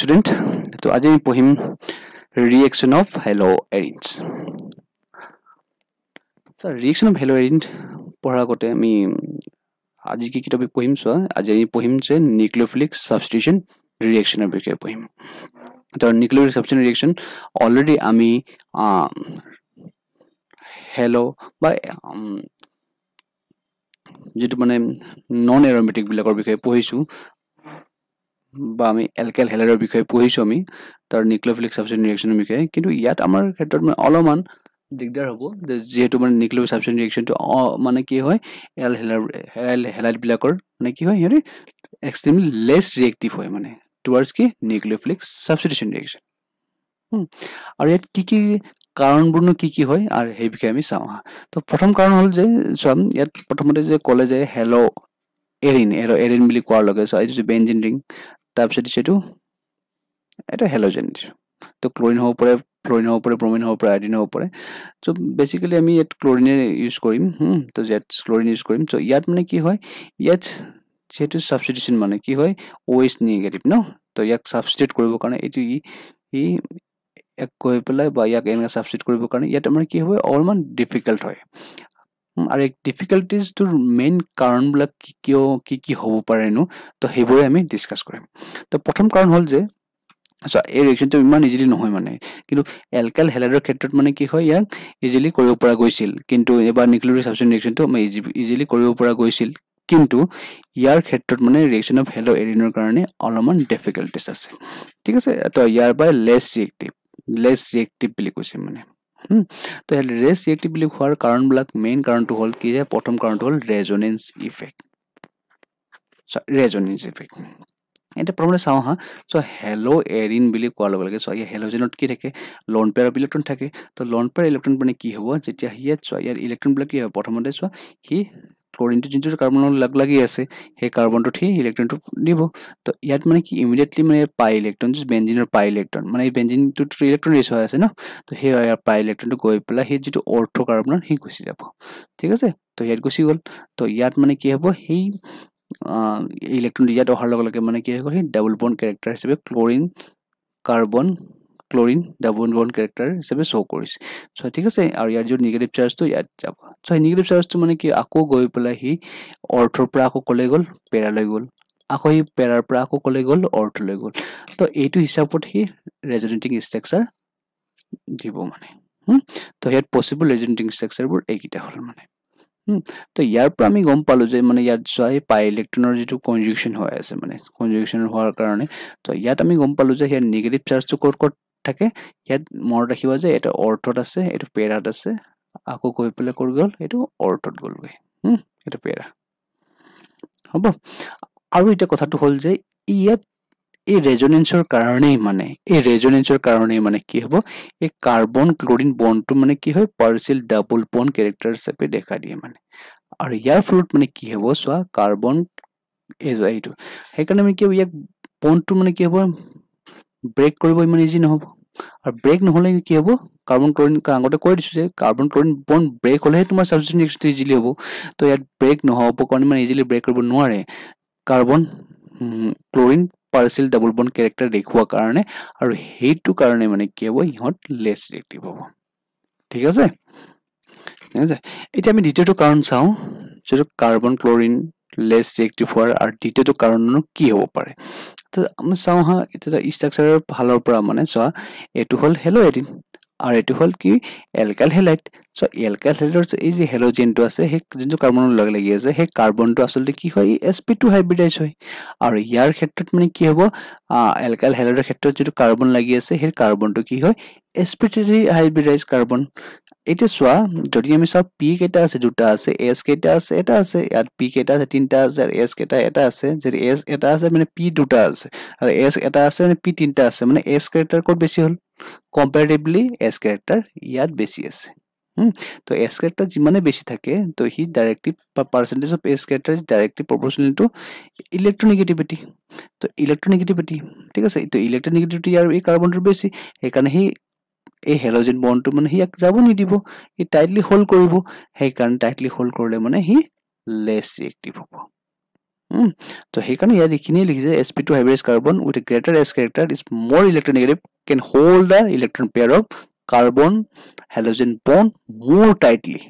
Student তো আজি আমি পঢ়িম reaction of haloarene reaction of haloarene পঢ়াৰ আগতে আমি আজি কি কিতাপ পঢ়িম চোৱা আজি আমি পঢ়িম যে নিউক্লিয়'ফিলিক ছাবষ্টিউশ্যন ৰিয়েকশ্যনৰ বিষয়ে পঢ়িম তো নিউক্লিয়'ফিলিক ছাবষ্টিউশ্যন ৰিয়েকশ্যন অলৰেডি আমি হেল' বা যিটো মানে নন এৰমেটিকবিলাকৰ বিষয়ে পঢ়িছোঁ বা আমি এলকেল হেলাইডৰ বিষয়ে পঢ়িছোঁ আমি তাৰ নিউক্লিয়ফিলিক ছাবচেন ৰিয়েকশ্যনৰ বিষয়ে কিন্তু ইয়াত আমাৰ ক্ষেত্ৰত মানে অলপমান দিগদাৰ হ'ব যে যিহেতু মানে নিউক্লিয় ছাবচেন ৰিয়েকশ্যনটো মানে কি হয় এল হেলাইড হেৰাইল হেলাইডবিলাকৰ মানে কি হয় সিহঁতি এক্সট্ৰিমলি লেছ ৰিয়েক্টিভ হয় মানে টুৱাৰ্ডছ কি নিউক্লিয়ফিলিক ছাবচিডিশ্যন ৰিয়েকশ্যন আৰু ইয়াত কি কি কাৰণবোৰনো কি কি হয় আৰু সেই বিষয়ে আমি চাওঁ হা তো প্ৰথম কাৰণ হ'ল যে চাম ইয়াত প্ৰথমতে যে ক'লে যে হেল' এৰিন এৰ এৰিন বুলি কোৱাৰ লগে চ' এইটো বেঞ্জিন ৰিং তাৰপিছত দিছে এইটো এইটো হেলজেন দিছোঁ তো ক্ল'ৰিন হ'ব পাৰে ফ্ল'ৰিন হ'ব পাৰে ব্ৰমিন হ'ব পাৰে আইডিন হ'ব পাৰে চ' বেচিকেলি আমি ইয়াত ক্ল'ৰিনে ইউজ কৰিম তো ইয়াত ক্ল'ৰিন ইউজ কৰিম চ' ইয়াত মানে কি হয় ইয়াত যিহেতু ছাবষ্টিটিউশ্যন মানে কি হয় ৱেষ্ট নিগেটিভ ন তো ইয়াক ছাবষ্টিটিউট কৰিবৰ কাৰণে এইটো ই ই এক কৰি পেলাই বা ইয়াক এনেকৈ ছাবষ্টিটিউট কৰিবৰ কাৰণে ইয়াত মানে কি হয় অলপমান ডিফিকাল্ট হয় আৰু এই ডিফিকাল্টিজটোৰ মেইন কাৰণবিলাক কি কিয় কি কি হ'ব পাৰেনো তো সেইবোৰে আমি ডিছকাছ কৰিম তো প্ৰথম কাৰণ হ'ল যে চ' এই ৰিয়েকশ্যনটো ইমান ইজিলি নহয় মানে কিন্তু এলকেল হেলাইডৰ ক্ষেত্ৰত মানে কি হয় ইয়াক ইজিলি কৰিব পৰা গৈছিল কিন্তু এইবাৰ নিউক্লিয়ৰ চাবচিন ৰিয়েকশ্যনটো আমাৰ ইজি ইজিলি কৰিব পৰা গৈছিল কিন্তু ইয়াৰ ক্ষেত্ৰত মানে ৰিয়েকশ্যন অফ হেল' এৰিনৰ কাৰণে অলপমান ডিফিকাল্টিজ আছে ঠিক আছে তো ইয়াৰ পৰা লেছ ৰিয়েক্টিভ লেছ ৰিয়েক্টিভ বুলি কৈছে মানে তো ৰেছ ৰিয়েক্টিভ বুলি হোৱাৰ কাৰণবিলাক মেইন কাৰণটো হ'ল কি যে প্ৰথম কাৰণটো হ'ল ৰেজনেঞ্চ ইফেক্ট ৰেজনেঞ্চ ইফেক্ট এতিয়া প্ৰথমতে চাওঁ হা চ' হেল' এৰিন বুলি কোৱাৰ লগে লগে চ' ইয়াৰ হেল'জেনত কি থাকে লন পেয়াৰ ইলেক্ট্ৰন থাকে ত' লন পেয়াৰ ইলেক্ট্ৰন মানে কি হ'ব যেতিয়া ইয়াত চোৱা ইয়াৰ ইলেক্ট্ৰনবিলাক কি হ'ব প্ৰথমতে চোৱা সি ফ'ৰ ইনটু যোনটো কাৰ্বনৰ লগ লাগি আছে সেই কাৰ্বনটোত সেই ইলেক্ট্ৰনটো দিব তো ইয়াত মানে কি ইমিডিয়েটলি মানে পাই ইলেক্ট্ৰন যিটো বেঞ্জিনৰ পাই ইলেক্ট্ৰন মানে এই বেঞ্জিনটোত ইলেক্ট্ৰন ৰিচ হৈ আছে ন তো সেই ইয়াৰ পাই ইলেক্ট্ৰনটো গৈ পেলাই সেই যিটো অৰ্থ কাৰ্বনৰ সি গুচি যাব ঠিক আছে তো ইয়াত গুচি গ'ল তো ইয়াত মানে কি হ'ব সেই ইলেক্ট্ৰন ইয়াত অহাৰ লগে লগে মানে কি হৈ গ'ল সেই ডাবল বন কেৰেক্টাৰ হিচাপে chlorine carbon chlorine double bond character হিচাপে শ্ব' কৰিছে চ' ঠিক আছে আৰু ইয়াৰ যিটো নিগেটিভ চাৰ্জটো ইয়াত যাব চ' সেই নিগেটিভ চাৰ্জটো মানে কি আকৌ গৈ পেলাই সি অৰ্থৰ পৰা আকৌ ক'লৈ গ'ল পেৰালৈ গ'ল আকৌ সি পেৰাৰ পৰা আকৌ ক'লৈ গ'ল অৰ্থলৈ গ'ল ত' এইটো হিচাপত সি ৰেজনেটিং ষ্ট্ৰাকচাৰ দিব মানে ত' ইয়াত পচিবল ৰেজনেটিং ষ্ট্ৰাকচাৰবোৰ এইকেইটা হ'ল মানে ত' ইয়াৰ পৰা আমি গম পালোঁ যে মানে ইয়াত চোৱা সেই পাই ইলেক্ট্ৰনৰ যিটো কনজিউশ্যন হৈ আছে মানে কনজুকশ্যন হোৱাৰ কাৰণে ত' ইয়াত আমি গম পালোঁ যে সেই নিগেটিভ চাৰ্জটো ক'ত ক'ত থাকে ইয়াত মনত ৰাখিব যে এইটো অৰ্থত আছে এইটো পেৰাত আছে আকৌ গৈ পেলাই কৰি গ'ল এইটো অৰ্থত গ'লগৈ এইটো পেৰা হ'ব আৰু এতিয়া কথাটো হ'ল যে ইয়াত এই ৰেজনেঞ্চৰ কাৰণেই মানে এই ৰেজনেঞ্চৰ কাৰণেই মানে কি হ'ব এই কাৰ্বন ক্লৰিন বনটো মানে কি হয় পাৰ্চিল ডাবল বন কেৰেক্টাৰ হিচাপে দেখা দিয়ে মানে আৰু ইয়াৰ ফলত মানে কি হ'ব চোৱা কাৰ্বন এইটো সেইকাৰণে মানে কি হ'ব ইয়াক বনটো মানে কি হ'ব ব্ৰেক কৰিব ইমান ইজি নহ'ব আৰু ব্ৰেক নহ'লে কি হ'ব কাৰ্বন ক্লৰিন আগতে কৈ দিছোঁ যে কাৰ্বন ক্লৰিন বন ব্ৰেক হ'লেহে তোমাৰ ছাবষ্টেচন নেক্সটো ইজিলি হ'ব তো ইয়াত ব্ৰেক নহ'ব কাৰণে মানে ইজিলি ব্ৰেক কৰিব নোৱাৰে carbon chlorine partial double bond character দেখুওৱাৰ কাৰণে আৰু সেইটো কাৰণে মানে কি হ'ব সিহঁত লেছ ৰিয়েক্টিভ হ'ব ঠিক আছে এতিয়া আমি দ্বিতীয়টো কাৰণ চাওঁ যিটো কাৰ্বন ক্লৰিন লেছ ৰিয়েক্টিভ হোৱাৰ আৰু দ্বিতীয়টো কাৰণনো কি হ'ব পাৰে আমি চাওঁ হা এতিয়া ষ্ট্ৰাকচাৰৰ ফালৰ পৰা মানে চোৱা এইটো হ'ল হেল' এদিন আৰু এইটো হ'ল কি এলকাইল হেলাইট চ' এলকাইল হেলাইটৰ এই যে হেলজেনটো আছে সেই যোনটো কাৰ্বনৰ লগে লাগি আছে সেই কাৰ্বনটো আচলতে কি হয় এছ পি টু হাইব্ৰিডাইজ হয় আৰু ইয়াৰ ক্ষেত্ৰত মানে কি হ'ব এলকাইল হেলাইটৰ ক্ষেত্ৰত যিটো কাৰ্বন লাগি আছে সেই কাৰ্বনটো কি হয় s p three hybridise carbon এতিয়া চোৱা যদি আমি চাওঁ পি কেইটা আছে দুটা আছে এছ কেইটা আছে এটা আছে ইয়াত পি কেইটা আছে তিনিটা আছে আৰু এছ কেইটা এটা আছে যদি এছ এটা আছে মানে পি দুটা আছে আৰু এছ এটা আছে মানে পি তিনিটা আছে মানে এছ কেইটাৰ ক'ত বেছি হ'ল কম্পেৰেটিভলি এছ কেৰেক্টাৰ ইয়াত বেছি আছে তো এছ কেৰেক্টাৰ যিমানে বেছি থাকে তো সি directly percentage of s character directly proportional to electronegativity তো ইলেক্ট্ৰনিগেটিভিটি ঠিক আছে তো ইলেক্ট্ৰনিগেটিভিটি আৰু এই কাৰ্বনটো বেছি সেইকাৰণে সি এই হেলজেন বনটো মানে সি ইয়াক যাব নিদিব ই টাইটলি হ'ল্ড কৰিব সেইকাৰণে টাইটলি হ'ল্ড কৰিলে মানে সি লেছ ৰিয়েক্টিভ হ'ব তো সেইকাৰণে ইয়াত এইখিনিয়ে লিখিছে s p two hybrid carbon with greater s character is more electronegative can hold the electron pair of carbon halogen bond more tightly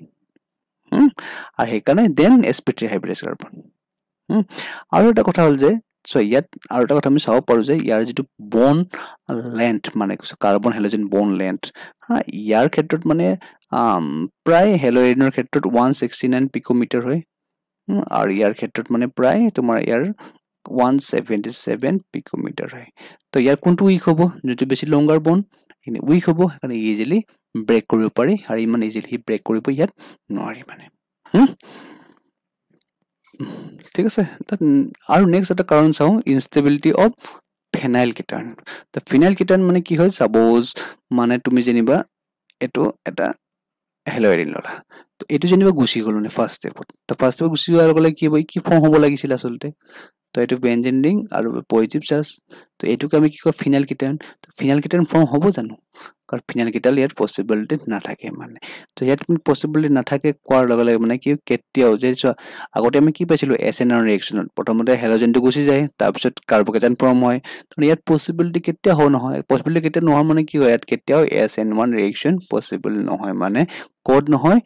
আৰু সেইকাৰণে than s p three hybrid carbon আৰু এটা কথা হ'ল যে চ' ইয়াত আৰু এটা কথা আমি চাব পাৰোঁ যে ইয়াৰ যিটো বন লেণ্ড মানে কৈছোঁ কাৰ্বন হেলজেন বন লেণ্ড হা ইয়াৰ ক্ষেত্ৰত মানে প্ৰায় হেলোৰিনৰ ক্ষেত্ৰত ওৱান ছিক্সটি নাইন পিকোমিটাৰ হয় আৰু ইয়াৰ ক্ষেত্ৰত মানে প্ৰায় তোমাৰ ইয়াৰ ওৱান ছেভেণ্টি ছেভেন পিকোমিটাৰ হয় তো ইয়াৰ কোনটো উইক হ'ব যোনটো বেছি লংগাৰ বন সেইখিনি উইক হ'ব সেইকাৰণে ইজিলি ব্ৰেক কৰিব পাৰি আৰু ইমান ইজিলি সি ব্ৰেক কৰিব ইয়াত নোৱাৰি মানে ঠিক আছে আৰু নেক্সট এটা কাৰণ চাওঁ instability of phenyl cation phenyl cation মানে কি হয় চাপ'জ মানে তুমি যেনিবা এইটো এটা হেল্ল' এদিন ল'লা তো এইটো যেনিবা গুচি গ'লোঁ নে ফাৰ্ষ্ট ষ্টেপত তো ফাৰ্ষ্ট ষ্টেপত গুচি যোৱাৰ লগে লগে কি হ'ব কি ফৰ্ম হ'ব লাগিছিল আচলতে তো এইটো বেঞ্জিন ৰিং আৰু পজিটিভ চাৰ্জ তো এইটোকে আমি কি কওঁ phenyl cation phenyl cation form হ'ব জানো কাৰণ ফিনাইল কিটাইল ইয়াত পচিবিলিটি নাথাকে মানে তো ইয়াত পচিবিলিটি নাথাকে কোৱাৰ লগে লগে মানে কি কেতিয়াও যে চোৱা আগতে আমি কি পাইছিলোঁ এছ এন আৰ ৰিয়েকশ্যনত প্ৰথমতে হেলজেনটো গুচি যায় তাৰপিছত কাৰ্বকেটান ফৰ্ম হয় তো ইয়াত পচিবিলিটি কেতিয়া হ'ব নহয় পচিবিলিটি কেতিয়া নহয় মানে কি হয় ইয়াত কেতিয়াও S N one reaction possible নহয় মানে ক'ত নহয়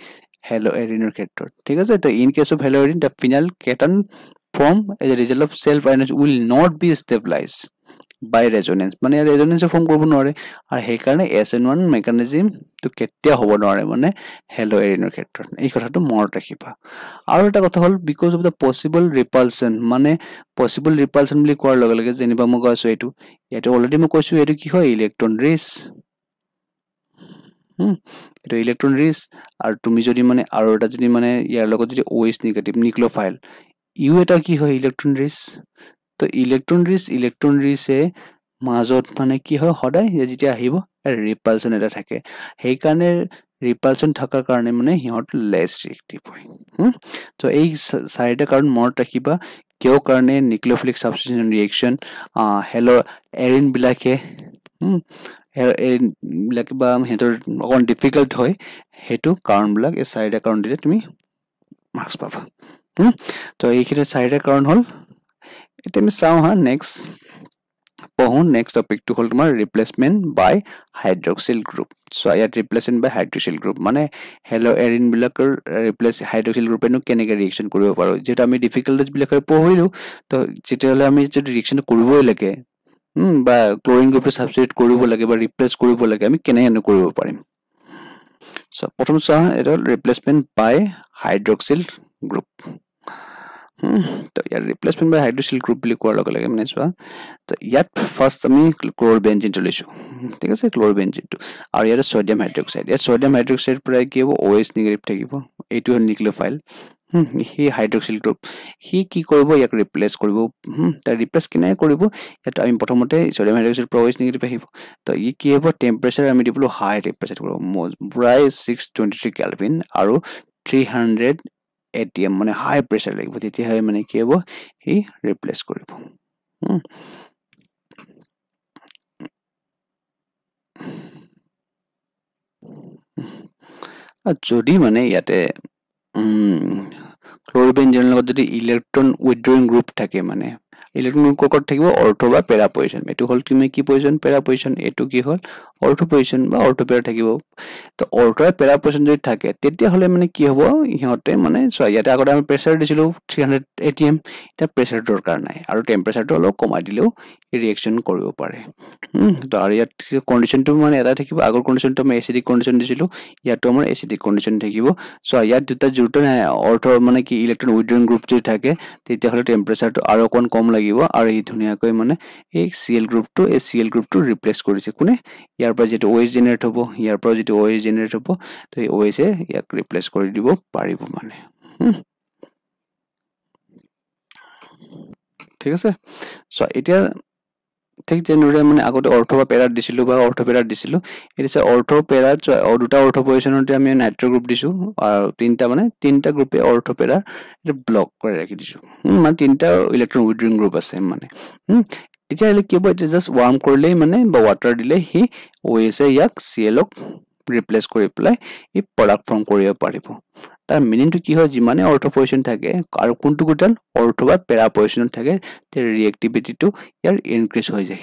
হেলো এৰিনৰ ক্ষেত্ৰত ঠিক আছে তো in case of haloarene the phenyl cation form as a result of self energy will not be stabilized by resonance মানে resonance form কৰিব নোৱাৰে আৰু সেইকাৰণে এছ এন ওৱান মেকানিজিম টো কেতিয়া হ'ব নোৱাৰে মানে হেল' এৰিনৰ ক্ষেত্ৰত এই কথাটো মনত ৰাখিবা আৰু এটা কথা হ'ল because of the possible repulsion মানে পচিবল ৰিপালশ্যন বুলি কোৱাৰ লগে লগে যেনিবা মই কৈ আছোঁ এইটো ইয়াতে অলৰেডি মই কৈছোঁ এইটো কি হয় ইলেক্ট্ৰন ৰেচ এইটো ইলেক্ট্ৰন ৰেচ আৰু তুমি যদি মানে আৰু এটা যদি মানে ইয়াৰ লগত যদি ৱেষ্ট নিগেটিভ নিউক্লিঅ' ফাইল ইউ এটা কি হয় ইলেক্ট্ৰন ৰিচ তো ইলেক্ট্ৰন ৰিচ ইলেক্ট্ৰন ৰিচে মাজত মানে কি হয় সদায় যেতিয়া আহিব ৰিপালচন এটা থাকে সেইকাৰণে ৰিপালচন থকাৰ কাৰণে মানে সিহঁত লেছ ৰিয়েক্টিভ হয় তো এই চাৰিটা কাৰণ মনত ৰাখিবা কিয় কাৰণে নিউক্লিয়'ফিলিক ছাবষ্টিটিউচন ৰিয়েকশ্যন হেল' এৰিনবিলাকে বিলাকে বা সিহঁতৰ অকণমান ডিফিকাল্ট হয় সেইটো কাৰণবিলাক এই চাৰিটা কাৰণ দিলে তুমি মাৰ্কছ পাবা তো এইখিনি চাৰিটা কাৰণ হ'ল এতিয়া আমি চাওঁ হা নেক্সট পঢ়োঁ নেক্সট টপিকটো হ'ল তোমাৰ ৰিপ্লেচমেণ্ট বাই হাইড্ৰক্সিল গ্ৰুপ চোৱা ইয়াত ৰিপ্লেচমেণ্ট বাই হাইড্ৰক্সিল গ্ৰুপ মানে হেল' এৰিনবিলাকৰ ৰিপ্লেচ হাইড্ৰক্সিল গ্ৰুপেনো কেনেকৈ ৰিয়েকশ্যন কৰিব পাৰোঁ যিহেতু আমি ডিফিকাল্টিছবিলাকে পঢ়িলোঁ তো তেতিয়াহ'লে আমি যদি ৰিয়েকশ্যন কৰিবই লাগে বা ক্লৰিন গ্ৰুপটো ছাবচিডেট কৰিব লাগে বা ৰিপ্লেচ কৰিব লাগে আমি কেনেকৈ কৰিব পাৰিম চ' প্ৰথম চোৱা এইডাল ৰিপ্লেচমেণ্ট বাই হাইড্ৰক্সিল গ্ৰুপ তো ইয়াৰ ৰিপ্লেচমেণ্ট বাই হাইড্ৰচিল গ্ৰুপ বুলি কোৱাৰ লগে লগে মানে চোৱা তো ইয়াত ফাৰ্ষ্ট আমি ক্ল'ৰ বেঞ্জিনটো লৈছোঁ ঠিক আছে ক্ল'ৰ বেঞ্জিনটো আৰু ইয়াতে ছডিয়াম হাইড্ৰক্সাইড ইয়াত ছডিয়াম হাইড্ৰক্সাইডৰ পৰাই কি হ'ব অ' এইচ নিগেটিভ থাকিব এইটো হ'ল নিউক্লিয়'ফাইল সেই হাইড্ৰক্সিল গ্ৰুপ সি কি কৰিব ইয়াক ৰিপ্লেচ কৰিব তাৰ ৰিপ্লেচ কেনেকৈ কৰিব ইয়াত আমি প্ৰথমতে ছডিয়াম হাইড্ৰক্সাইড পৰা অ' এইচ নিগেটিভ আহিব তো ই কি হ'ব টেম্পাৰেচাৰ আমি দিবলৈ হাই টেম্পাৰেচাৰ কৰিব প্ৰায় ছিক্স টুৱেণ্টি থ্ৰী কেলভিন আৰু থ্ৰী হাণ্ড্ৰেড এটিএম মানে হাই প্ৰেছাৰ লাগিব তেতিয়াহে মানে কি হ'ব সি ৰিপ্লেচ কৰিব যদি মানে ইয়াতে ক্লৰবেনজেনৰ লগত যদি ইলেক্ট্ৰন উইড্ৰয়িং গ্ৰুপ থাকে মানে ইলেক্ট্রনিক কোকট থাকিব অর্থ বা পেরা পজিশন এটু হল কিমে কি পজিশন পেরা পজিশন এটু কি হল অর্থ পজিশন বা অর্থ পেরা থাকিব তো অর্থ আর পেরা পজিশন যদি থাকে তেতিয়া হলে মানে কি হবো ইহতে মানে সয়াতে আগতে আমি প্রেসার দিছিল 300 এটিএম এটা প্রেসার দরকার নাই আর টেম্পারেচার তো লোক কমাই দিলেও রিঅ্যাকশন করিব পারে তো আর ইয়াত কন্ডিশন তো মানে এটা থাকিব আগর কন্ডিশন আমি এসিডি কন্ডিশন দিছিল ইয়াত তো আমার এসিডি থাকিব সো ইয়াত দুটা জুটনে অর্থ মানে কি ইলেকট্রন উইথড্রয়িং গ্রুপ যদি থাকে তেতিয়া হলে টেম্পারেচার তো কম লাগে লাগিব আৰু ই ধুনীয়াকৈ মানে এই চি গ্ৰুপটো এই চি গ্ৰুপটো ৰিপ্লেচ কৰিছে কোনে ইয়াৰ পৰা যিটো ৱেজ জেনেৰেট হ'ব ইয়াৰ পৰা যিটো ৱেজ জেনেৰেট হ'ব তো এই ৱেজে ইয়াক ৰিপ্লেচ কৰি দিব পাৰিব মানে ঠিক আছে চ' এতিয়া ঠিক তেনেদৰে মানে আগতে অৰ্থ বা পেৰাত দিছিলোঁ বা অৰ্থ পেৰাত দিছিলোঁ এতিয়া অৰ্থ পেৰাত দুটা অৰ্থ পজিশ্যনতে আমি নাইট্ৰ' গ্ৰুপ দিছোঁ আৰু তিনিটা মানে তিনিটা গ্ৰুপে অৰ্থ পেৰাৰ এটা ব্লক কৰি ৰাখি দিছোঁ মানে তিনিটা ইলেক্ট্ৰন উইড্ৰিং গ্ৰুপ আছে মানে এতিয়া কি হ'ব এতিয়া জাষ্ট ৱাৰ্ম কৰিলেই মানে বা ৱাটাৰ দিলেই সি অ' এছে ইয়াক চি এলক ৰিপ্লেচ কৰি পেলাই ই প্ৰডাক্ট ফৰ্ম কৰিব পাৰিব তাৰ মিনিংটো কি হয় যিমানে অৰ্থ পজিশ্যন থাকে আৰু কোনটো কোনডাল অৰ্থ বা পেৰা পজিশ্যনত থাকে তেতিয়া ৰিয়েক্টিভিটিটো ইয়াৰ ইনক্ৰিজ হৈ যায়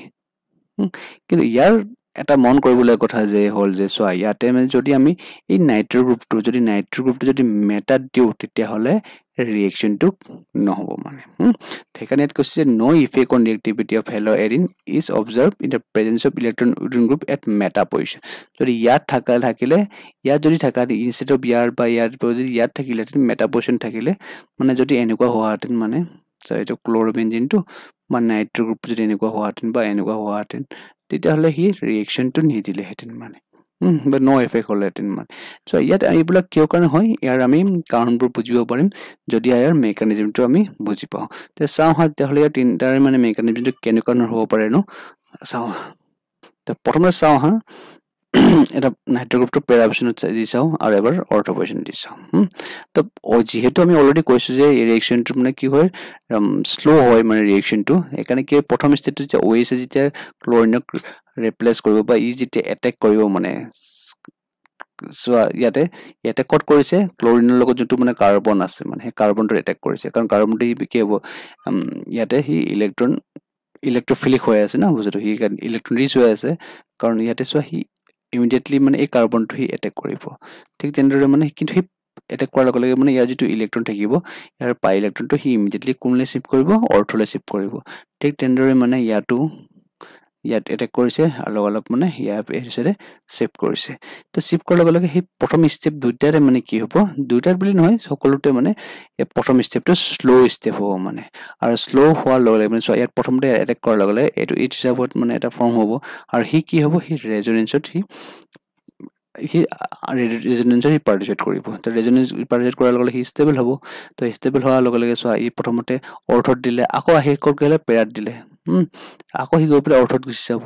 কিন্তু ইয়াৰ এটা মন কৰিবলগীয়া কথা যে হ'ল যে চোৱা ইয়াতে মানে যদি আমি এই নাইট্ৰ' গ্ৰুপটো যদি নাইট্ৰ' গ্ৰুপটো যদি মেটাত দিওঁ তেতিয়াহ'লে reaction to no hobo mane thekane it koise no effect on reactivity of haloarin is observed in the presence of electron wooden group at meta position jodi yat thaka thakile ya jodi thaka instead of yar by yar jodi yat thakile meta position thakile mane jodi enuka hoatin mane so eto chlorobenzene to man nitro group jodi enuka hoatin ba enuka hoatin tita hole hi reaction to nidile hetin mane বা ন effect হ'লে তিনিমান চ' ইয়াত এইবিলাক কিয় কাৰণে হয় ইয়াৰ আমি কাৰণবোৰ বুজিব পাৰিম যদি ইয়াৰ মেকানিজিমটো আমি বুজি পাওঁ তে চাওঁ হয় তেতিয়াহ'লে ইয়াৰ তিনিটাৰ মানে মেকানিজিমটো কেনেকুৱা ধৰণৰ হ'ব পাৰে ন চাওঁ প্ৰথমতে চাওঁ হা এটা নাইট্রোগ্রুপটো পেরা অপশনত দি চাও আর এবার অর্থো পজিশন দি চাও তো ও যেহেতু আমি অলরেডি কইছো যে এই রিঅ্যাকশনটো মানে কি হয় স্লো হয় মানে রিঅ্যাকশনটো এখানে কি প্রথম স্টেটে যে ওএস যেটা ক্লোরিনক রিপ্লেস করব বা ই যেটা অ্যাটাক করিব মানে সো ইয়াতে ইয়াতে কট কৰিছে ক্লোৰিনৰ লগত যোনটো মানে কাৰ্বন আছে মানে সেই কাৰ্বনটো এটেক কৰিছে কাৰণ কাৰ্বনটো সি কি হ'ব ইয়াতে সি ইলেক্ট্ৰন ইলেক্ট্ৰফিলিক হৈ আছে ন বস্তুটো সি ইলেক্ট্ৰন ৰিচ হৈ আছে কাৰণ ইয়াতে চোৱা সি ইমিডিয়েটলি মানে এই কাৰ্বনটো সি এটেক কৰিব ঠিক তেনেদৰে মানে কিন্তু সি এটেক কৰাৰ লগে লগে মানে ইয়াৰ যিটো ইলেক্ট্ৰন থাকিব ইয়াৰ পাই ইলেক্ট্ৰনটো সি ইমিডিয়েটলি কোনলৈ শ্বিফ্ট কৰিব অৰ্থলৈ শ্বিফ্ট কৰিব ঠিক তেনেদৰে মানে ইয়াতো ইয়াত এটেক কৰিছে আৰু লগ অলপ মানে ইয়াৰ ছেভ কৰিছে তো ছেভ কৰাৰ লগে লগে সেই প্ৰথম ষ্টেপ দুইটাৰে মানে কি হ'ব দুইটাৰ বুলি নহয় সকলোতে মানে প্ৰথম ষ্টেপটো শ্ল' ষ্টেপ হ'ব মানে আৰু শ্ল' হোৱাৰ লগে লগে মানে চোৱা ইয়াত প্ৰথমতে এটেক কৰাৰ লগে লগে এইটো এইট হিচাপত মানে এটা ফৰ্ম হ'ব আৰু সি কি হ'ব সি ৰেজনেঞ্চত সি সি ৰেজনেঞ্চত সি পাৰ্টিচিপেট কৰিব তো ৰেজনেঞ্চ পাৰ্টিচিপেট কৰাৰ লগে লগে সি ষ্টেবল হ'ব তো ষ্টেবল হোৱাৰ লগে লগে চোৱা ই প্ৰথমতে অৰ্থত দিলে আকৌ আহি কৰিলে পেৰাত দিলে আকৌ সি গৈ পেলাই অৰ্থত গুচি যাব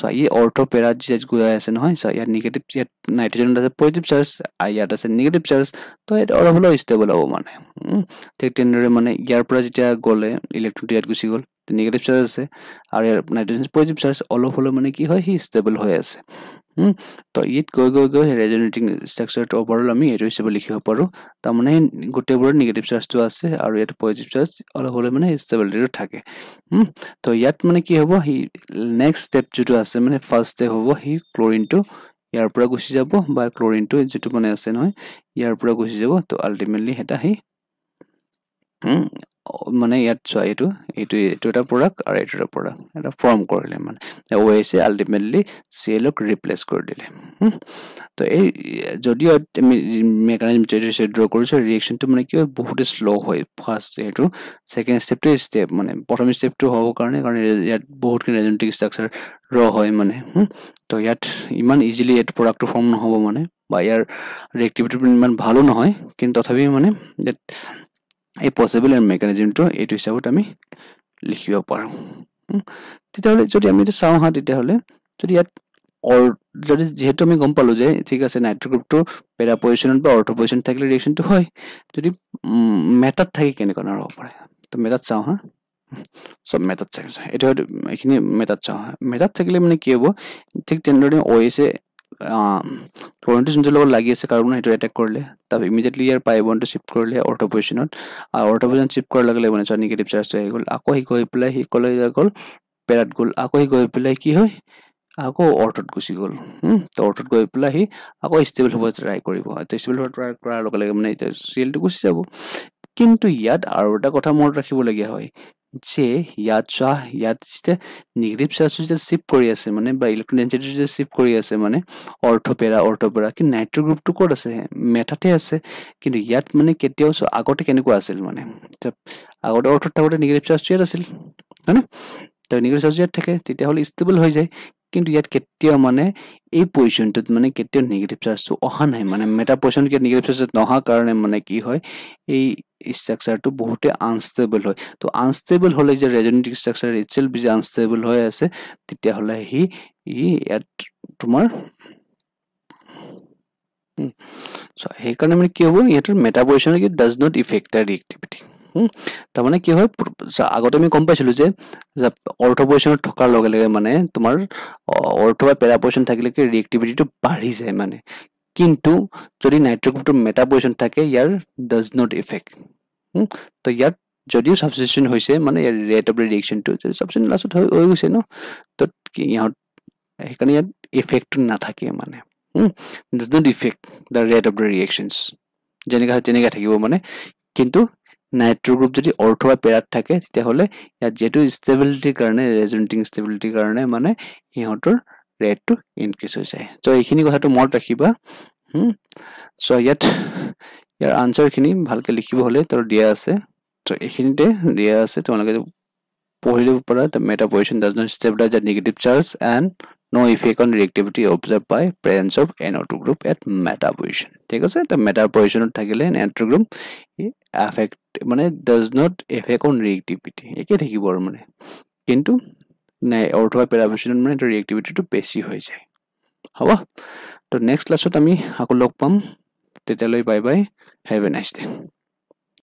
চ' ই অৰ্থপেৰাত চাৰ্জ গৈ আছে নহয় চ' ইয়াত নিগেটিভ ইয়াত নাইট্ৰজেনত আছে পজিটিভ চাৰ্জ আৰু ইয়াত আছে নিগেটিভ চাৰ্জ তো ইয়াত অলপ হ'লেও ষ্টেবল হ'ব মানে ঠিক তেনেদৰে মানে ইয়াৰ পৰা যেতিয়া গ'লে ইলেক্ট্ৰনটো ইয়াত গুচি গ'ল নেগেটিভ চাৰ্জ আছে আৰু ইয়াৰ নাইট্ৰজেন পজিটিভ চাৰ্জ অলপ হ'লেও মানে কি হয় সি ষ্টেবল হৈ আছে তো ইয়াত গৈ গৈ গৈ সেই ৰেজনেটিং ষ্ট্ৰাকচাৰটো অভাৰঅল আমি এইটো হিচাপে লিখিব পাৰোঁ তাৰমানে গোটেইবোৰৰ নিগেটিভ চাৰ্জটো আছে আৰু ইয়াত পজিটিভ চাৰ্জ অলপ হ'লেও মানে ষ্টেবিলিটিটো থাকে তো ইয়াত মানে কি হ'ব সি নেক্সট ষ্টেপ যিটো আছে মানে ফাৰ্ষ্ট ষ্টেপ হ'ব সি ক্লৰিনটো ইয়াৰ পৰা গুচি যাব বা ক্লৰিনটো যিটো মানে আছে নহয় ইয়াৰ পৰা গুচি যাব তো আল্টিমেটলি এটা সি মানে ইয়াত চোৱা এইটো এইটো এইটো এটা প্ৰডাক্ট আৰু এইটো এটা প্ৰডাক্ট এটা ফৰ্ম কৰিলে মানে ৱে এছে আল্টিমেটলি চিএলক ৰিপ্লেচ কৰি দিলে তো এই যদিও আমি মেকানিজম যদি ড্ৰ কৰিছোঁ ৰিয়েকশ্যনটো মানে কি হয় বহুতে শ্ল' হয় ফাৰ্ষ্ট এইটো ছেকেণ্ড ষ্টেপটো ষ্টেপ মানে প্ৰথম ষ্টেপটো হ'ব কাৰণে কাৰণ ইয়াত বহুতখিনি ৰেজেণ্টিক ষ্ট্ৰাকচাৰ ৰ হয় মানে তো ইয়াত ইমান ইজিলি ইয়াত প্ৰডাক্টটো ফৰ্ম নহ'ব মানে বা ইয়াৰ ৰিয়েক্টিভিটিটো ইমান ভালো নহয় কিন্তু তথাপিও মানে ইয়াত এই পচিবল মেকানিজিমটো এইটো হিচাপত আমি লিখিব পাৰোঁ তেতিয়াহ'লে যদি আমি এইটো চাওঁ হা তেতিয়াহ'লে যদি ইয়াত অৰ যদি যিহেতু আমি গম পালোঁ যে ঠিক আছে নাইট্ৰগ্ৰুপটো পেৰা পজিশ্যনত বা অৰ্থ পজিশ্যনত থাকিলে ৰিয়েকশ্যনটো হয় যদি মেটাত থাকি কেনেকুৱা ধৰণৰ হ'ব পাৰে তো মেটাত চাওঁ হা চব মেটাত চাই চাওঁ এইটো এইখিনি মেটাত চাওঁ হা মেটাত থাকিলে মানে কি হ'ব ঠিক তেনেদৰে অ' এছে কৰণ্টি যোনটোৰ লগত লাগি আছে কাৰ্বন সেইটো এটেক কৰিলে তাৰপৰা ইমিডিয়েটলি ইয়াৰ পাইবনটো শ্বিফ্ট কৰিলে অৰ্থ পজিশ্যনত আৰু অৰ্থ পজিশ্যন শ্বিফ্ট কৰাৰ লগে লগে মানে নিগেটিভ চাৰ্জটো আহি গ'ল আকৌ শিকি হৈ পেলাই সি কলৈ গ'ল পেৰাত গ'ল আকৌ শিকি হৈ পেলাই কি হয় আকৌ অৰ্থত গুচি গ'ল তো অৰ্থত গৈ পেলাই সি আকৌ ষ্টেবল হ'ব ট্ৰাই কৰিব তো ষ্টেবল হ'ব ট্ৰাই কৰাৰ লগে লগে মানে এতিয়া চিৰিয়েলটো গুচি যাব কিন্তু ইয়াত আৰু এটা কথা মনত ৰাখিবলগীয়া হয় যে ইয়াত যোৱা ইয়াত যেতিয়া নিগেটিভ চাৰ্জটো যেতিয়া শ্বিফ্ট কৰি আছে মানে বা ইলেক্ট্ৰন ডেঞ্চিটি যেতিয়া শ্বিফ্ট কৰি আছে মানে অৰ্থপেৰা অৰ্থপেৰা কিন্তু নাইট্ৰ' গ্ৰুপটো ক'ত আছে মেথাতে আছে কিন্তু ইয়াত মানে কেতিয়াও চোৱা আগতে কেনেকুৱা আছিল মানে আগতে অৰ্থত থাকোঁতে নিগেটিভ চাৰ্জটো ইয়াত আছিল হয়নে তো নিগেটিভ চাৰ্জ ইয়াত থাকে তেতিয়াহ'লে ষ্টেবল হৈ যায় কিন্তু ইয়াত কেতিয়াও মানে এই পজিশ্যনটোত মানে কেতিয়াও নিগেটিভ চাৰ্জটো অহা নাই মানে মেটা পজিশ্যন কেতিয়া নিগেটিভ চাৰ্জ নহাৰ কাৰণে মানে কি হয় এই ষ্ট্ৰাকচাৰটো বহুতে আনষ্টেবল হয় তো আনষ্টেবল হ'লে যে resonating structure itself unstable হৈ আছে তেতিয়াহ'লে সি ই ইয়াত তোমাৰ সেইকাৰণে মানে কি হ'ব ইহঁতৰ meta position does not effect the reactivity তাৰমানে কি হয় আগতে আমি গম পাইছিলোঁ যে অৰ্থ পজিশ্যনত থকাৰ লগে লগে মানে তোমাৰ অৰ্থ বা পেৰা পজিশ্যন থাকিলেকে ৰিয়েক্টিভিটিটো বাঢ়ি যায় মানে কিন্তু যদি নাইট্ৰগ্ৰুপটো মেটা পজিশ্যন থাকে ইয়াৰ ডাজ নট ইফেক্ট তো ইয়াত যদিও ছাবচিশ্যন হৈছে মানে ইয়াৰ ৰেট অফ ৰিয়েকশ্যনটো যদি ছাবচিশ্যন লাষ্টত হৈ হৈ গৈছে ন তো ইহঁত সেইকাৰণে ইয়াত ইফেক্টটো নাথাকে মানে does not effect the rate of the reactions যেনেকুৱা হয় তেনেকৈ থাকিব মানে কিন্তু নাইট্ৰ' গ্ৰুপ যদি অৰ্থ বা পেৰাত থাকে তেতিয়াহ'লে ইয়াত যিহেতু ষ্টেবিলিটিৰ কাৰণে ৰেজেণ্টিং ষ্টেবিলিটিৰ কাৰণে মানে সিহঁতৰ ৰেটটো ইনক্ৰিজ হৈ যায় চ' এইখিনি কথাটো মনত ৰাখিবা চ' ইয়াত ইয়াৰ আনচাৰখিনি ভালকৈ লিখিব হ'লে তাৰ দিয়া আছে চ' এইখিনিতে দিয়া আছে তোমালোকে পঢ়ি ল'ব পাৰা meta position does not no effect on reactivity observed by presence of NO2 group at metabolism. ঠিক আছে তো মেটাবলিজন থাকিলে NO2 group এফেক্ট মানে does not affect on reactivity একে থাকিব মানে কিন্তু নাই অথবা পেরাবলিজন মানে রিঅ্যাক্টিভিটিটো বেশি হয়ে যায় হব তো নেক্সট ক্লাসত আমি আকৌ লগ পাম তেতিয়ালৈ bye bye have a nice day